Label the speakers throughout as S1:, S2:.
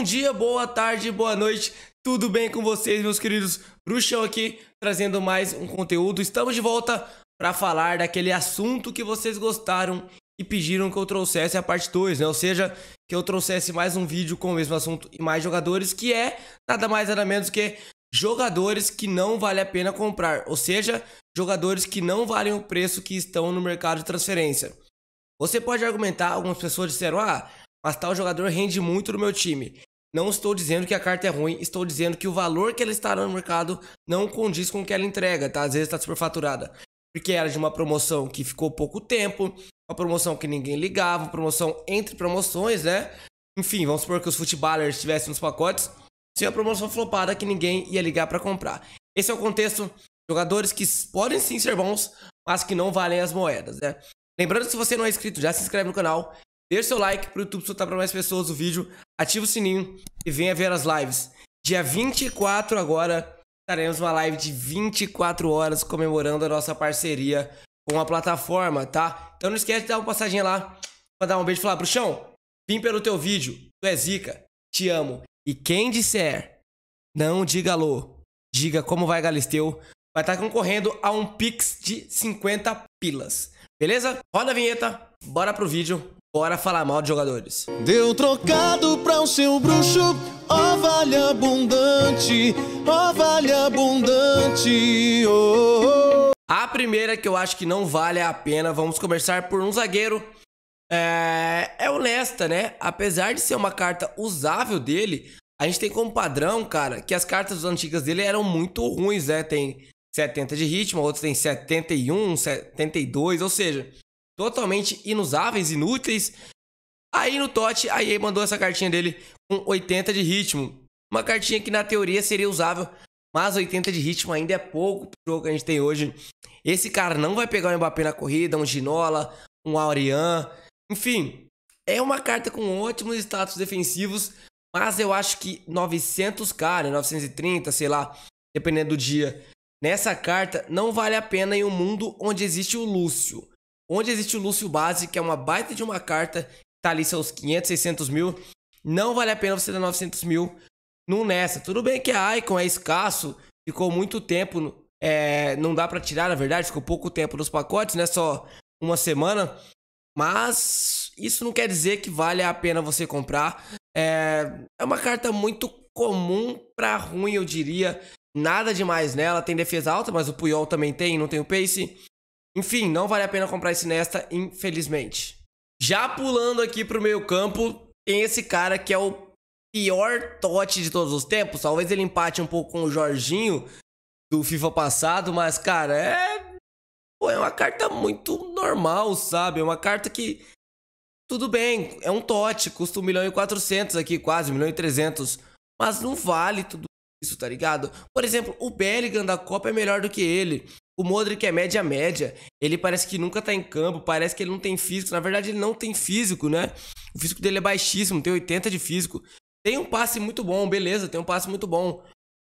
S1: Bom dia, boa tarde, boa noite. Tudo bem com vocês, meus queridos? Bruxão aqui, trazendo mais um conteúdo. Estamos de volta para falar daquele assunto que vocês gostaram e pediram que eu trouxesse a parte 2, né? Ou seja, que eu trouxesse mais um vídeo com o mesmo assunto e mais jogadores, que é nada mais nada menos que jogadores que não vale a pena comprar, ou seja, jogadores que não valem o preço que estão no mercado de transferência. Você pode argumentar, algumas pessoas disseram: "Ah, mas tal jogador rende muito no meu time. Não estou dizendo que a carta é ruim, estou dizendo que o valor que ela está no mercado não condiz com o que ela entrega, tá? Às vezes está superfaturada. Porque era de uma promoção que ficou pouco tempo, uma promoção que ninguém ligava, promoção entre promoções, né? Enfim, vamos supor que os footballers estivessem nos pacotes. sem a promoção flopada que ninguém ia ligar para comprar. Esse é o contexto. Jogadores que podem sim ser bons, mas que não valem as moedas, né? Lembrando que se você não é inscrito, já se inscreve no canal, deixa seu like para o YouTube soltar para mais pessoas o vídeo ativa o sininho e venha ver as lives. Dia 24 agora, estaremos uma live de 24 horas comemorando a nossa parceria com a plataforma, tá? Então não esquece de dar uma passadinha lá, mandar um beijo e falar, bruxão, vim pelo teu vídeo, tu é zica, te amo. E quem disser, não diga alô, diga como vai Galisteu, vai estar tá concorrendo a um Pix de 50 pilas. Beleza? Roda a vinheta, bora pro vídeo, Bora falar mal de jogadores. Deu trocado pra o seu bruxo, abundante, abundante. Oh, oh. A primeira que eu acho que não vale a pena, vamos começar por um zagueiro. É, é honesta, né? Apesar de ser uma carta usável dele, a gente tem como padrão, cara, que as cartas antigas dele eram muito ruins, né? Tem 70 de ritmo, outros tem 71, 72, ou seja, totalmente inusáveis, inúteis. Aí no Tote, a mandou essa cartinha dele com 80 de ritmo. Uma cartinha que na teoria seria usável, mas 80 de ritmo ainda é pouco pro jogo que a gente tem hoje. Esse cara não vai pegar o Mbappé na corrida, um Ginola, um Aurean. enfim. É uma carta com ótimos status defensivos, mas eu acho que 900k, né, 930, sei lá, dependendo do dia, nessa carta não vale a pena em um mundo onde existe o Lúcio. Onde existe o Lúcio Base, que é uma baita de uma carta, tá ali seus 500, 600 mil. Não vale a pena você dar 900 mil num Nessa. Tudo bem que a Icon é escasso, ficou muito tempo, é, não dá para tirar, na verdade, ficou pouco tempo nos pacotes, né? Só uma semana. Mas isso não quer dizer que vale a pena você comprar. É, é uma carta muito comum para ruim, eu diria. Nada demais nela. Tem defesa alta, mas o Puyol também tem, não tem o Pace. Enfim, não vale a pena comprar esse Nesta, infelizmente. Já pulando aqui pro meio campo, tem esse cara que é o pior Totti de todos os tempos. Talvez ele empate um pouco com o Jorginho do FIFA passado, mas, cara, é. Pô, é uma carta muito normal, sabe? É uma carta que. Tudo bem, é um Totti, custa 1 milhão e 400 aqui, quase 1 milhão e 300. Mas não vale tudo isso, tá ligado? Por exemplo, o Bellingham da Copa é melhor do que ele. O Modric é média-média. Ele parece que nunca tá em campo, parece que ele não tem físico. Na verdade, ele não tem físico, né? O físico dele é baixíssimo, tem 80 de físico. Tem um passe muito bom, beleza, tem um passe muito bom.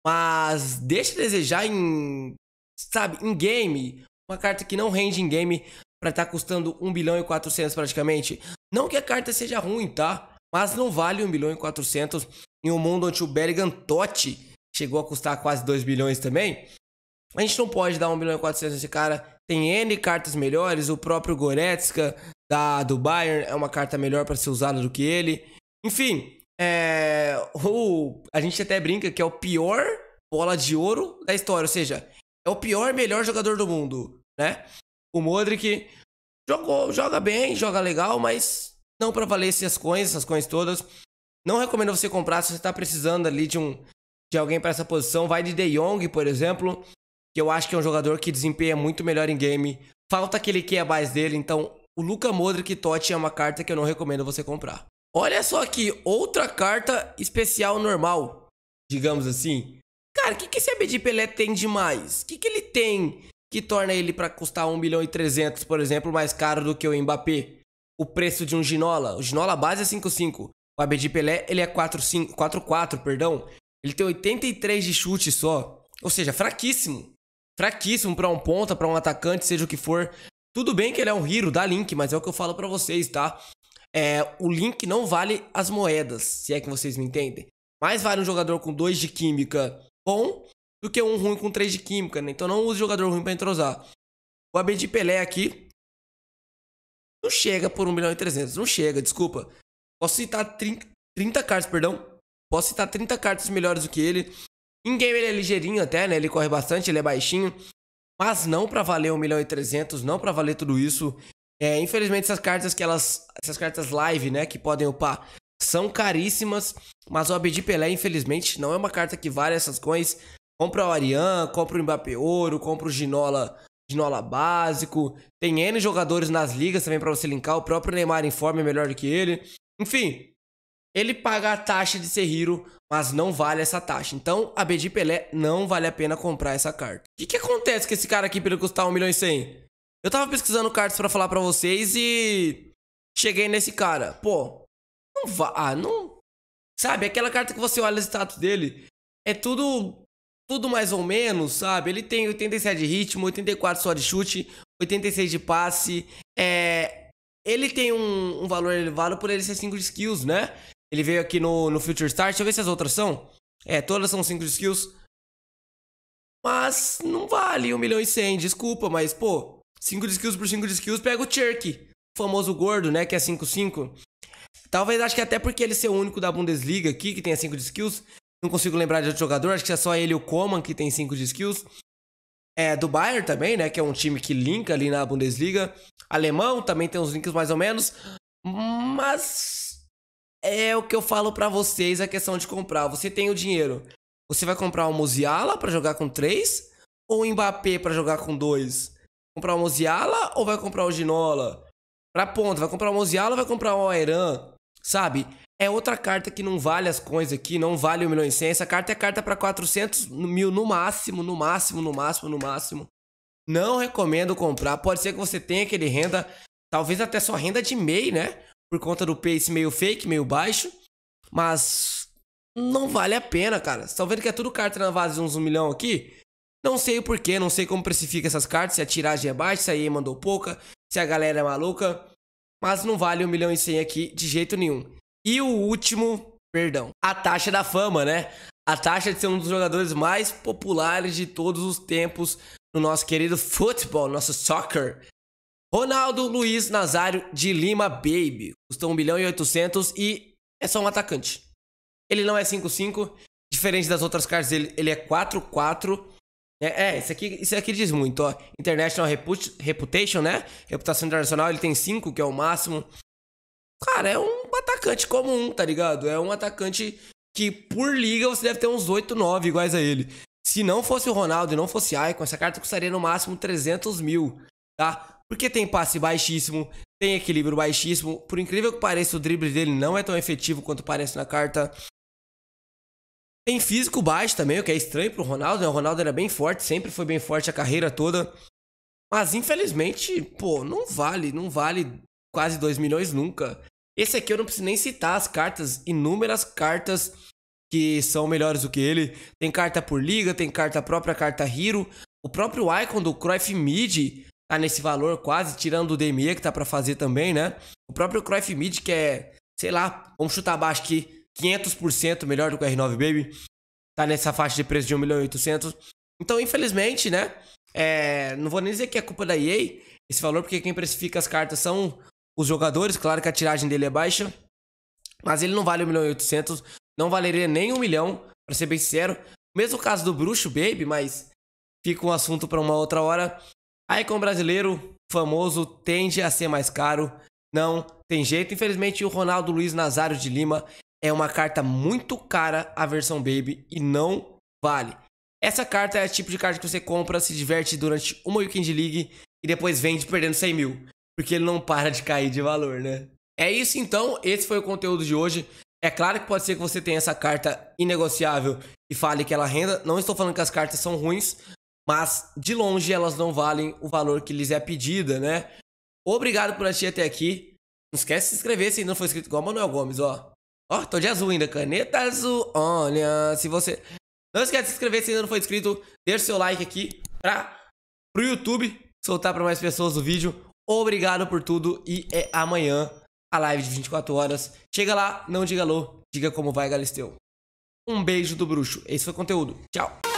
S1: Mas deixa de desejar em. Sabe, em game. Uma carta que não rende em game para estar tá custando 1 bilhão e 400 praticamente. Não que a carta seja ruim, tá? Mas não vale 1 bilhão e 400 em um mundo onde o Bellingham chegou a custar quase 2 bilhões também. A gente não pode dar 1 milhão e 400 nesse cara. Tem N cartas melhores. O próprio Goretzka da, do Bayern é uma carta melhor para ser usada do que ele. Enfim, é, o, a gente até brinca que é o pior bola de ouro da história. Ou seja, é o pior melhor jogador do mundo, né? O Modric jogou, joga bem, joga legal, mas não para valer essas coins, essas coins todas. Não recomendo você comprar se você está precisando ali de um de alguém para essa posição. Vai de De Jong, por exemplo que eu acho que é um jogador que desempenha muito melhor em game. Falta aquele que é a base dele, então o Luca Modric Totti é uma carta que eu não recomendo você comprar. Olha só aqui, outra carta especial normal, digamos assim. Cara, o que, que esse Abedi Pelé tem demais? O que, que ele tem que torna ele para custar 1 milhão e 300, por exemplo, mais caro do que o Mbappé? O preço de um Ginola. O Ginola base é 5,5. O Abedi Pelé, ele é 4,4, perdão. Ele tem 83 de chute só. Ou seja, fraquíssimo fraquíssimo para um ponta, para um atacante, seja o que for. Tudo bem que ele é um hero da Link, mas é o que eu falo para vocês, tá? É, o Link não vale as moedas, se é que vocês me entendem. Mais vale um jogador com 2 de química bom do que um ruim com 3 de química, né? Então não use jogador ruim para entrosar. O de Pelé aqui não chega por 1 milhão e 300, não chega, desculpa. Posso citar 30 cartas, perdão. Posso citar 30 cartas melhores do que ele. Em game ele é ligeirinho até, né? Ele corre bastante, ele é baixinho. Mas não para valer 1 milhão e 300, não para valer tudo isso. É, infelizmente essas cartas que elas, essas cartas live, né, que podem upar, são caríssimas, mas o Abdi Pelé, infelizmente, não é uma carta que vale essas coins. Compra o Arian, compra o Mbappé Ouro, compra o Ginola, Ginola básico. Tem N jogadores nas ligas também para você linkar, o próprio Neymar em forma é melhor do que ele. Enfim, ele paga a taxa de ser hero, mas não vale essa taxa. Então, a BD Pelé não vale a pena comprar essa carta. O que, que acontece com esse cara aqui pelo custar 1 milhão e 100? Eu tava pesquisando cartas para falar para vocês e cheguei nesse cara. Pô, não vale. Ah, não... Sabe, aquela carta que você olha o status dele, é tudo tudo mais ou menos, sabe? Ele tem 87 de ritmo, 84 só de chute, 86 de passe. É, ele tem um, um, valor elevado por ele ser 5 de skills, né? Ele veio aqui no, no Future Start. Deixa eu ver se as outras são. É, todas são 5 skills. Mas não vale 1 milhão e 100, desculpa, mas pô, 5 de skills por 5 de skills pega o Cherky, o famoso gordo, né, que é 5-5. Talvez acho que até porque ele ser o único da Bundesliga aqui que tenha 5 de skills, não consigo lembrar de outro jogador, acho que é só ele o Coman que tem 5 de skills. É, do Bayern também, né, que é um time que linka ali na Bundesliga. Alemão também tem uns links mais ou menos, mas é o que eu falo para vocês a questão de comprar. Você tem o dinheiro. Você vai comprar o Musiala para jogar com 3 ou o Mbappé para jogar com 2? Comprar o Musiala ou vai comprar o Ginola? Pra ponta, vai comprar o Musiala ou vai comprar o Aeran? Sabe? É outra carta que não vale as coisas aqui, não vale o milhão e cem. Essa carta é carta para 400 mil no máximo, no máximo, no máximo, no máximo. Não recomendo comprar. Pode ser que você tenha aquele renda, talvez até só renda de MEI, né? por conta do pace meio fake, meio baixo. Mas não vale a pena, cara. Estão tá vendo que é tudo carta na base de uns 1 um milhão aqui? Não sei o porquê, não sei como precifica essas cartas, se a tiragem é baixa, se a EA mandou pouca, se a galera é maluca. Mas não vale 1 um milhão e 100 aqui de jeito nenhum. E o último, perdão, a taxa da fama, né? A taxa de ser um dos jogadores mais populares de todos os tempos no nosso querido futebol, nosso soccer. Ronaldo Luiz Nazário de Lima Baby. Custa 1 milhão e 800 e é só um atacante. Ele não é 5-5, diferente das outras cartas, ele, ele é 4-4. É, é, isso aqui, isso aqui diz muito, ó. International Reput Reputation, né? Reputação internacional, ele tem 5, que é o máximo. Cara, é um atacante comum, tá ligado? É um atacante que por liga você deve ter uns 8, 9 iguais a ele. Se não fosse o Ronaldo e não fosse Icon, essa carta custaria no máximo 300 mil, tá? Porque tem passe baixíssimo, tem equilíbrio baixíssimo. Por incrível que pareça, o drible dele não é tão efetivo quanto parece na carta. Tem físico baixo também, o que é estranho pro Ronaldo, né? O Ronaldo era bem forte, sempre foi bem forte a carreira toda. Mas infelizmente, pô, não vale, não vale quase 2 milhões nunca. Esse aqui eu não preciso nem citar as cartas, inúmeras cartas que são melhores do que ele. Tem carta por liga, tem carta própria, carta Hero. O próprio Icon do Cruyff Mid tá nesse valor quase, tirando o Demier que tá para fazer também, né? O próprio Cruyff Mid, que é, sei lá, vamos chutar abaixo aqui, 500% melhor do que o R9 Baby, tá nessa faixa de preço de 1 milhão e 800. Então, infelizmente, né? É, não vou nem dizer que é culpa da EA esse valor, porque quem precifica as cartas são os jogadores. Claro que a tiragem dele é baixa, mas ele não vale 1 milhão e 800, não valeria nem 1 milhão, para ser bem sincero. Mesmo caso do Bruxo Baby, mas fica um assunto para uma outra hora. Aí com o brasileiro, famoso tende a ser mais caro. Não tem jeito. Infelizmente, o Ronaldo Luiz Nazário de Lima é uma carta muito cara a versão Baby e não vale. Essa carta é o tipo de carta que você compra, se diverte durante uma Weekend League e depois vende perdendo 100 mil. Porque ele não para de cair de valor, né? É isso então, esse foi o conteúdo de hoje. É claro que pode ser que você tenha essa carta inegociável e fale que ela renda. Não estou falando que as cartas são ruins, mas de longe elas não valem o valor que lhes é pedida, né? Obrigado por assistir até aqui. Não esquece de se inscrever se ainda não for inscrito igual Manuel Gomes, ó. Ó, tô de azul ainda, caneta azul. Olha, se você não esquece de se inscrever se ainda não for inscrito, deixa seu like aqui para pro YouTube soltar para mais pessoas o vídeo. Obrigado por tudo e é amanhã a live de 24 horas. Chega lá, não diga alô, diga como vai Galisteu. Um beijo do bruxo. Esse foi o conteúdo. Tchau.